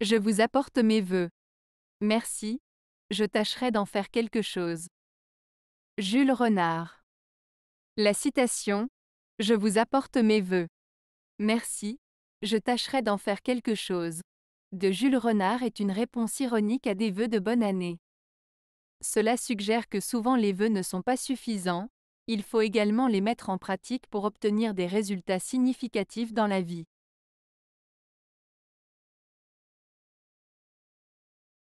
Je vous apporte mes vœux. Merci. Je tâcherai d'en faire quelque chose. Jules Renard. La citation Je vous apporte mes vœux. Merci. Je tâcherai d'en faire quelque chose. De Jules Renard est une réponse ironique à des vœux de bonne année. Cela suggère que souvent les vœux ne sont pas suffisants, il faut également les mettre en pratique pour obtenir des résultats significatifs dans la vie.